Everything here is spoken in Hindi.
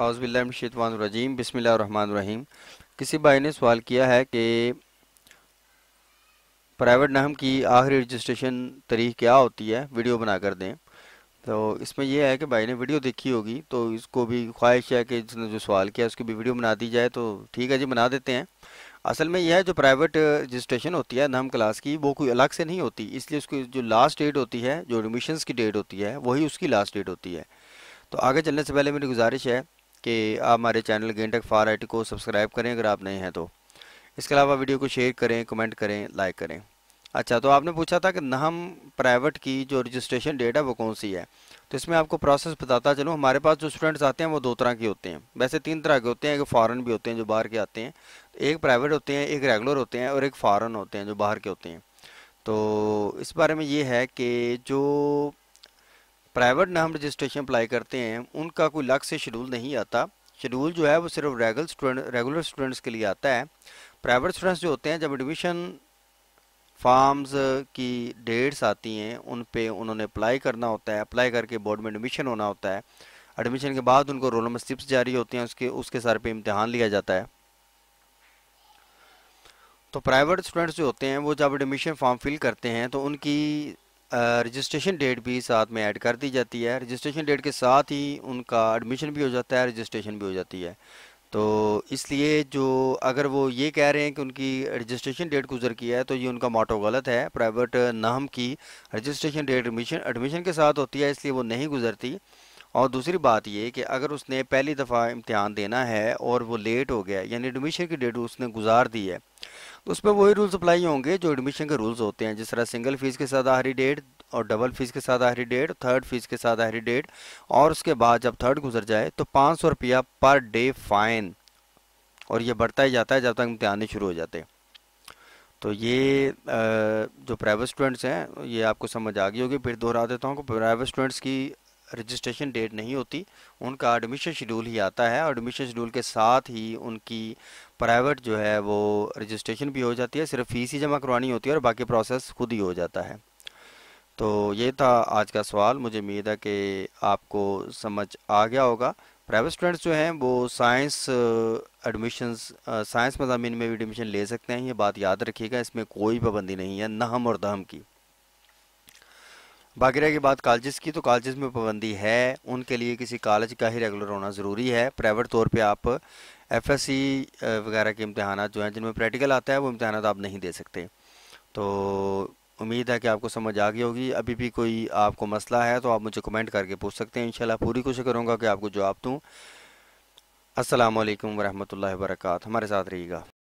अज़बिल्लाशतवानरजीम बसमीम किसी भाई ने सवाल किया है कि प्राइवेट नाम की आखिरी रजिस्ट्रेशन तारीख क्या होती है वीडियो बना कर दें तो इसमें यह है कि भाई ने वीडियो देखी होगी तो इसको भी ख्वाहिश है कि जिसने जो सवाल किया उसकी भी वीडियो बना दी जाए तो ठीक है जी बना देते हैं असल में यह है जो प्राइवेट रजिस्ट्रेशन होती है नाम क्लास की वो कोई अलग से नहीं होती इसलिए उसकी जो लास्ट डेट होती है जो एडमिशन्स की डेट होती है वही उसकी लास्ट डेट होती है तो आगे चलने से पहले मेरी गुजारिश है कि आप हमारे चैनल गेंटक फार आई को सब्सक्राइब करें अगर आप नहीं हैं तो इसके अलावा वीडियो को शेयर करें कमेंट करें लाइक करें अच्छा तो आपने पूछा था कि नहम प्राइवेट की जो रजिस्ट्रेशन डेट है वो कौन सी है तो इसमें आपको प्रोसेस बताता चलूँ हमारे पास जो स्टूडेंट्स आते हैं वो दो तरह के होते हैं वैसे तीन तरह के होते हैं एक फ़ॉरन भी होते हैं जो बाहर के आते हैं एक प्राइवेट होते हैं एक रेगुलर होते हैं और एक फ़ॉरन होते हैं जो बाहर के होते हैं तो इस बारे में ये है कि जो प्राइवेट नाम रजिस्ट्रेशन अप्लाई करते हैं उनका कोई लग से शेड्यूल नहीं आता शेड्यूल जो है वो सिर्फ रेगुलर स्टूडेंट रेगुलर स्टूडेंट्स के लिए आता है प्राइवेट स्टूडेंट्स जो होते हैं जब एडमिशन फॉर्म्स की डेट्स आती हैं उन पे उन्होंने अप्लाई करना होता है अप्लाई करके बोर्ड में एडमिशन होना होता है एडमिशन के बाद उनको रोल नंबर स्लिप्स जारी होती हैं उसके उसके सर पे इम्तहान लिया जाता है तो प्राइवेट स्टूडेंट्स जो होते हैं वो जब एडमिशन फॉर्म फिल करते हैं तो उनकी रजिस्ट्रेशन डेट भी साथ में ऐड कर दी जाती है रजिस्ट्रेशन डेट के साथ ही उनका एडमिशन भी हो जाता है रजिस्ट्रेशन भी हो जाती है तो इसलिए जो अगर वो ये कह रहे हैं कि उनकी रजिस्ट्रेशन डेट गुजर की है तो ये उनका मोटो गलत है प्राइवेट नाम की रजिस्ट्रेशन डेट एडमिशन एडमिशन के साथ होती है इसलिए वो नहीं गुजरती और दूसरी बात ये कि अगर उसने पहली दफ़ा इम्तहान देना है और वो लेट हो गया यानी एडमिशन की डेट उसने गुजार दी है उसमें वही रूल्स अप्लाई होंगे जो एडमिशन के रूल्स होते हैं जिस तरह सिंगल फीस के साथ आहरी डेट और डबल फीस के साथ आहरी डेट थर्ड फीस के साथ आहरी डेट और उसके बाद जब थर्ड गुजर जाए तो पाँच सौ रुपया पर डे फाइन और ये बढ़ता ही जाता है जब तक इम्तहान शुरू हो जाते तो ये जो प्राइवेट स्टूडेंट्स हैं ये आपको समझ आ गई होगी फिर दोहरा देता हूँ कि प्राइवेट स्टूडेंट्स की रजिस्ट्रेशन डेट नहीं होती उनका एडमिशन शेड्यूल ही आता है और एडमिशन शेड्यूल के साथ ही उनकी प्राइवेट जो है वो रजिस्ट्रेशन भी हो जाती है सिर्फ फ़ीस ही जमा करवानी होती है और बाकी प्रोसेस खुद ही हो जाता है तो ये था आज का सवाल मुझे उम्मीद है कि आपको समझ आ गया होगा प्राइवेट स्टूडेंट्स जो हैं वो साइंस एडमिशन साइंस मजामी में भी एडमिशन ले सकते हैं ये बात याद रखिएगा इसमें कोई पाबंदी नहीं है नहम और दहम की बाकी की बात कॉलेज की तो कॉलेज में पाबंदी है उनके लिए किसी कॉलेज का ही रेगुलर होना ज़रूरी है प्राइवेट तौर पे आप एफएससी वगैरह के इम्तहान जो हैं जिनमें प्रैक्टिकल आता है वो इम्तहान आप नहीं दे सकते तो उम्मीद है कि आपको समझ आ गई होगी अभी भी कोई आपको मसला है तो आप मुझे कमेंट करके पूछ सकते हैं इन पूरी कोशिश करूँगा कि आपको जवाब दूँ असलकम वरहमल वर्क हमारे साथ रहिएगा